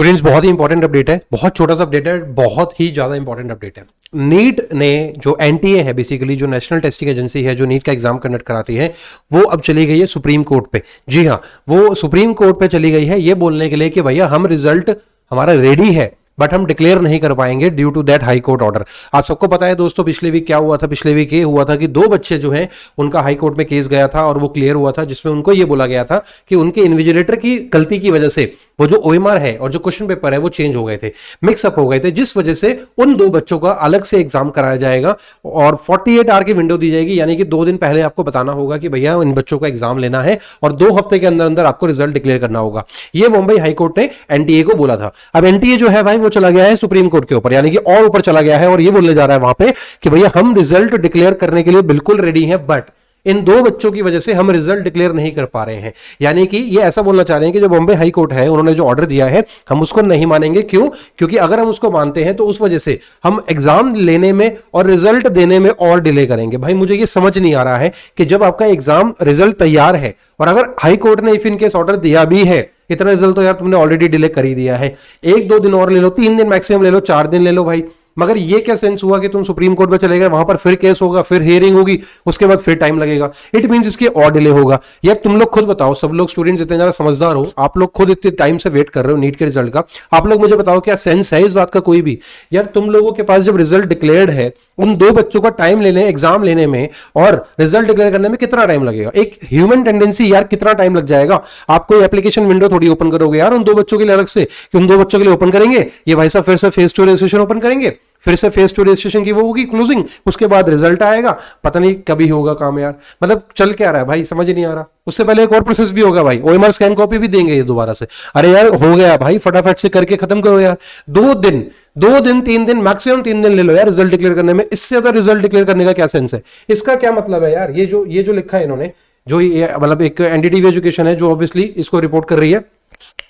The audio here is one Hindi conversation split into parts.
तो फ्रेंड्स बहुत ही इंपॉर्टेंट अपडेट है बहुत छोटा सा अपडेट है बहुत ही ज्यादा इंपॉर्टेंट अपडेट है नीट ने जो एन है बेसिकली जो नेशनल टेस्टिंग एजेंसी है जो नीट का एग्जाम कंडक्ट कराती है वो अब चली गई है सुप्रीम कोर्ट पे जी हाँ वो सुप्रीम कोर्ट पे चली गई है ये बोलने के लिए कि भैया हम रिजल्ट हमारा रेडी है बट हम डिक्लेयर नहीं कर पाएंगे due to that high court order आप सबको पता है दोस्तों पिछले वीक क्या हुआ था पिछले वीक ये हुआ था कि दो बच्चे जो हैं उनका हाई कोर्ट में केस गया था और वो क्लियर हुआ था जिसमें उनको ये बोला गया था कि उनके इन्विजिलेटर की गलती की वजह से वो जो ओएमआर है और जो क्वेश्चन पेपर है वो चेंज हो गए थे मिक्सअप हो गए थे जिस वजह से उन दो बच्चों का अलग से एग्जाम कराया जाएगा और 48 एट आर की विंडो दी जाएगी यानी कि दो दिन पहले आपको बताना होगा कि भैया इन बच्चों का एग्जाम लेना है और दो हफ्ते के अंदर अंदर आपको रिजल्ट डिक्लेयर करना होगा ये मुंबई हाईकोर्ट ने एनटीए को बोला था अब एनटीए जो है भाई वो चला गया है सुप्रीम कोर्ट के ऊपर यानी कि और ऊपर चला गया है और ये बोलने जा रहा है वहां पे कि भैया हम रिजल्ट डिक्लेयर करने के लिए बिल्कुल रेडी है बट इन दो बच्चों की वजह से हम रिजल्ट डिक्लेयर नहीं कर पा रहे हैं यानी कि ये ऐसा बोलना चाह रहे हैं कि जो बॉम्बे हाई कोर्ट है उन्होंने जो ऑर्डर दिया है हम उसको नहीं मानेंगे क्यों क्योंकि अगर हम उसको मानते हैं तो उस वजह से हम एग्जाम लेने में और रिजल्ट देने में और डिले करेंगे भाई मुझे ये समझ नहीं आ रहा है कि जब आपका एग्जाम रिजल्ट तैयार है और अगर हाई कोर्ट ने इफ इन केस ऑर्डर दिया भी है इतना रिजल्ट तो यार तुमने ऑलरेडी डिले कर ही दिया है एक दो दिन और ले लो तीन दिन मैक्सिमम ले लो चार दिन ले लो भाई मगर ये क्या सेंस हुआ कि तुम सुप्रीम कोर्ट में चले गए वहां पर फिर केस होगा फिर हियरिंग होगी उसके बाद फिर टाइम लगेगा इट मीन इसके और डिले होगा यार तुम लोग खुद बताओ सब लोग स्टूडेंट जितने ज्यादा समझदार हो आप लोग खुद इतने टाइम से वेट कर रहे हो नीट के रिजल्ट का आप लोग मुझे बताओ क्या सेंस है इस बात का कोई भी यार तुम लोगों के पास जब रिजल्ट डिक्लेयर है उन दो बच्चों का टाइम लेने एग्जाम लेने में और रिजल्ट डिक्लेयर करने में कितना टाइम लगेगा एक ह्यूमन टेंडेंसी यार कितना टाइम लग जाएगा आप कोई एप्लीकेशन विंडो थोड़ी ओपन करोगे यार उन दो बच्चों के लिए अलग से कि उन दो बच्चों के लिए ओपन करेंगे ये भाई साहब फिर से फेस टू रजिस्ट्रेशन ओपन करेंगे फिर से फेस टू रजिस्ट्रेशन की वो होगी क्लोजिंग उसके बाद रिजल्ट आएगा पता नहीं कभी होगा काम यार मतलब चल क्या रहा है भाई समझ नहीं आ रहा उससे पहले एक और प्रोसेस भी होगा भाई ओएमआर स्कैन कॉपी भी देंगे ये दोबारा से अरे यार हो गया भाई फटाफट से करके खत्म करो यार दो दिन दो दिन तीन दिन मैक्सिमम तीन दिन ले लो यार रिजल्ट डिक्लेयर करने में इससे ज्यादा रिजल्ट डिक्लेयर करने का क्या सेंस है इसका क्या मतलब है यार ये जो ये जो लिखा है इन्होंने जो मतलब एक एनडीटीवी एजुकेशन है जो ऑब्वियसली इसको रिपोर्ट कर रही है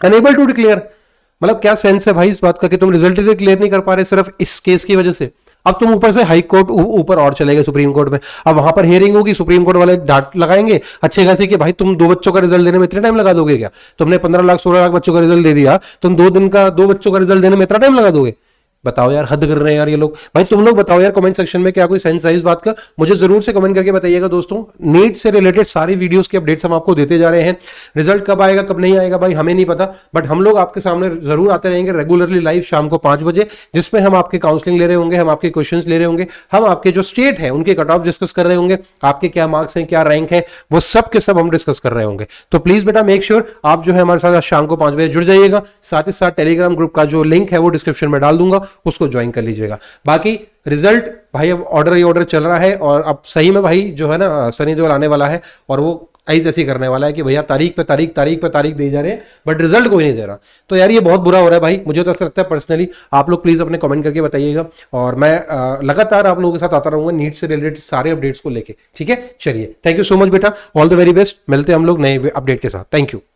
अनेबल टू डिक्लेयर मतलब क्या सेंस है भाई इस बात का कि तुम रिजल्ट क्लियर नहीं कर पा रहे सिर्फ इस केस की वजह से अब तुम ऊपर से हाई कोर्ट ऊपर और चले गए सुप्रीम कोर्ट में अब वहां पर हियरिंग होगी सुप्रीम कोर्ट वाले डांट लगाएंगे अच्छे खासे कि भाई तुम दो बच्चों का रिजल्ट देने में इतना टाइम लगा दोगे क्या तुमने पंद्रह लाख सोलह लाख बच्चों का रिजल्ट दे दिया तुम दो दिन का दो बच्चों का रिजल्ट देने में इतना टाइम लगा दोगे बताओ यार हद कर रहे हैं यार ये लोग भाई तुम लोग बताओ यार कमेंट सेक्शन में क्या कोई सेंस है इस बात का मुझे जरूर से कमेंट करके बताइएगा दोस्तों नीट से रिलेटेड सारी वीडियोस के अपडेट्स हम आपको देते जा रहे हैं रिजल्ट कब आएगा कब नहीं आएगा भाई हमें नहीं पता बट हम लोग आपके सामने जरूर आते रहेंगे रेगुलरली लाइव शाम को पांच बजे जिसमें हम आपके काउंसलिंग ले रहे होंगे हम आपके क्वेश्चन ले रहे होंगे हम आपके जो स्टेट है उनके कट ऑफ डिस्कस कर रहे होंगे आपके क्या मार्क्स हैं क्या रैंक है वो सब के सब हम डिस्कस कर रहे होंगे तो प्लीज बेटा मेक श्योर आप जो है हमारे साथ शाम को पांच बजे जुड़ जाइएगा साथ ही साथ टेलीग्राम ग्रुप का जो लिंक है वो डिस्क्रिप्शन में डाल दूंगा उसको ज्वाइन कर लीजिएगा बाकी रिजल्ट भाई अब ऑर्डर ही ऑर्डर चल रहा है और अब सही में भाई जो है ना सनी देओल आने वाला है और वो ऐसे ऐसे करने वाला है कि भैया तारीख पे तारीख तारीख पे तारीख दे जा रहे हैं बट रिजल्ट कोई नहीं दे रहा तो यार ये बहुत बुरा हो रहा है भाई मुझे तो ऐसा लगता है पर्सनली आप लोग प्लीज़ अपने कमेंट करके बताइएगा और मैं लगातार आप लोगों के साथ आता रहूंगा नीट से रिलेटेड सारे अपडेट्स को लेकर ठीक है चलिए थैंक यू सो मच बेटा ऑल द वेरी बेस्ट मिलते हैं हम लोग नए अपडेट के साथ थैंक यू